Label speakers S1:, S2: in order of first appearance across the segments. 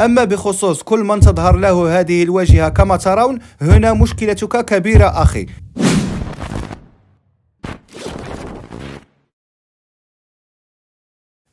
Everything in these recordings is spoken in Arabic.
S1: أما بخصوص كل من تظهر له هذه الواجهة كما ترون هنا مشكلتك كبيرة أخي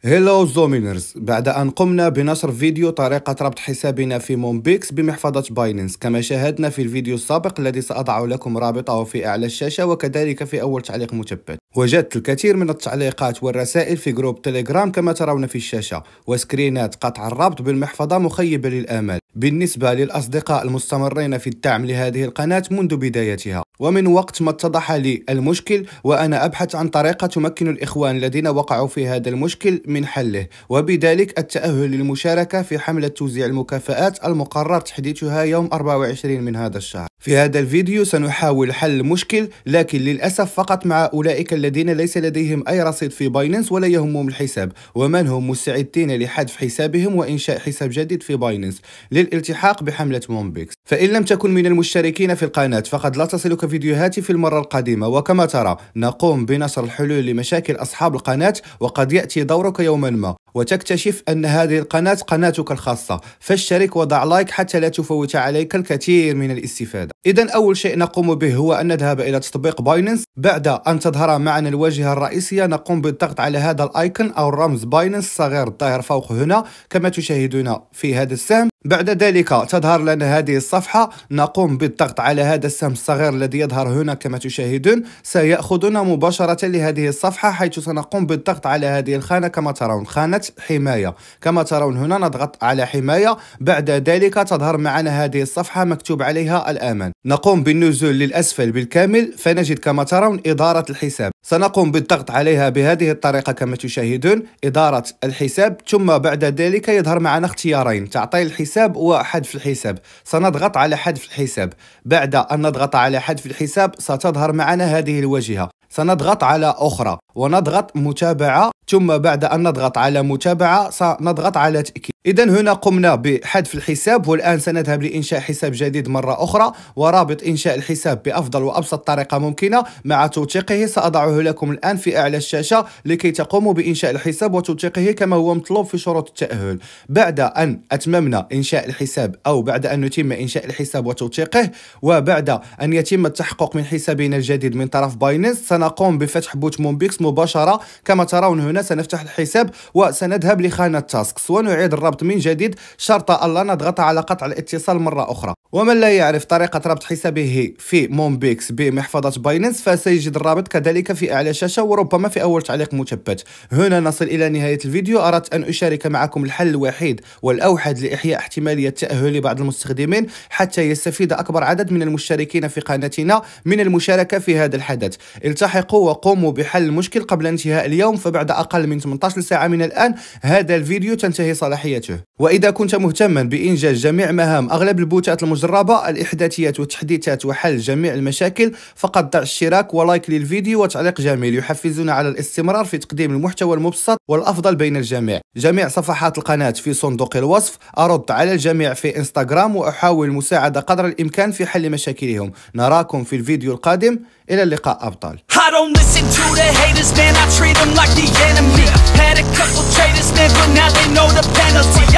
S1: هلو زومينرز بعد أن قمنا بنشر فيديو طريقة ربط حسابنا في مومبيكس بمحفظة بايننس كما شاهدنا في الفيديو السابق الذي سأضع لكم رابطه في أعلى الشاشة وكذلك في أول تعليق مثبت وجدت الكثير من التعليقات والرسائل في جروب تليجرام كما ترون في الشاشة وسكرينات قطع الرابط بالمحفظة مخيبة للآمال بالنسبة للأصدقاء المستمرين في الدعم لهذه القناة منذ بدايتها ومن وقت ما اتضح لي المشكل وأنا أبحث عن طريقة تمكن الإخوان الذين وقعوا في هذا المشكل من حله وبذلك التأهل للمشاركة في حملة توزيع المكافآت المقرر تحديثها يوم 24 من هذا الشهر في هذا الفيديو سنحاول حل المشكل لكن للأسف فقط مع أولئك الذين ليس لديهم أي رصيد في باينانس ولا يهمهم الحساب ومن هم مستعدين لحذف حسابهم وإنشاء حساب جديد في باينانس للالتحاق بحملة مومبيكس فإن لم تكن من المشتركين في القناة فقد لا تصلك فيديوهاتي في المرة القادمة وكما ترى نقوم بنشر الحلول لمشاكل أصحاب القناة وقد يأتي دورك يوما ما وتكتشف أن هذه القناة قناتك الخاصة فاشترك وضع لايك حتى لا تفوت عليك الكثير من الاستفادة إذا أول شيء نقوم به هو أن نذهب إلى تطبيق بايننس بعد أن تظهر معنا الواجهة الرئيسية نقوم بالضغط على هذا الآيكون أو الرمز بايننس الصغير الظاهر فوق هنا كما تشاهدون في هذا السهم بعد ذلك تظهر لنا هذه الصفحة نقوم بالضغط على هذا السهم الصغير الذي يظهر هنا كما تشاهدون سيأخذنا مباشرة لهذه الصفحة حيث سنقوم بالضغط على هذه الخانة كما ترون خانة حماية كما ترون هنا نضغط على حماية بعد ذلك تظهر معنا هذه الصفحة مكتوب عليها الأمان نقوم بالنزول للأسفل بالكامل فنجد كما ترون إدارة الحساب سنقوم بالضغط عليها بهذه الطريقة كما تشاهدون إدارة الحساب ثم بعد ذلك يظهر معنا اختيارين تعطيل الحساب وحذف الحساب سنضغط على حذف الحساب بعد أن نضغط على حذف الحساب ستظهر معنا هذه الواجهة سنضغط على أخرى ونضغط متابعة ثم بعد أن نضغط على متابعة سنضغط على تأكيد إذا هنا قمنا بحذف الحساب والآن سنذهب لإنشاء حساب جديد مرة أخرى ورابط إنشاء الحساب بأفضل وأبسط طريقة ممكنة مع توثيقه سأضعه لكم الآن في أعلى الشاشة لكي تقوموا بإنشاء الحساب وتوثيقه كما هو مطلوب في شروط التأهل بعد أن أتممنا إنشاء الحساب أو بعد أن نتم إنشاء الحساب وتوثيقه وبعد أن يتم التحقق من حسابنا الجديد من طرف بايننس سنقوم بفتح بوت مومبيكس مباشرة كما ترون هنا سنفتح الحساب وسنذهب لخانة تاسكس ونعيد الربط من جديد شرط ألا نضغط على قطع الاتصال مرة أخرى ومن لا يعرف طريقة ربط حسابه في مومبيكس بمحفظة بايننس فسيجد الرابط كذلك في أعلى شاشة وربما في أول تعليق مثبت هنا نصل إلى نهاية الفيديو أردت أن أشارك معكم الحل الوحيد والأوحد لإحياء احتمالية تأهل بعض المستخدمين حتى يستفيد أكبر عدد من المشتركين في قناتنا من المشاركة في هذا الحدث التحق لاحقوا وقوموا بحل المشكل قبل انتهاء اليوم فبعد أقل من 18 ساعة من الآن هذا الفيديو تنتهي صلاحيته وإذا كنت مهتما بإنجاز جميع مهام أغلب البوتات المجربة الإحداثيات والتحديثات وحل جميع المشاكل فقد ضع اشتراك ولايك للفيديو وتعليق جميل يحفزنا على الاستمرار في تقديم المحتوى المبسط والأفضل بين الجميع جميع صفحات القناة في صندوق الوصف أرد على الجميع في إنستغرام وأحاول المساعدة قدر الإمكان في حل مشاكلهم نراكم في الفيديو القادم إلى اللقاء أبطال I don't listen to the haters, man, I treat them like the enemy Had a couple traitors, man, but now they know the penalty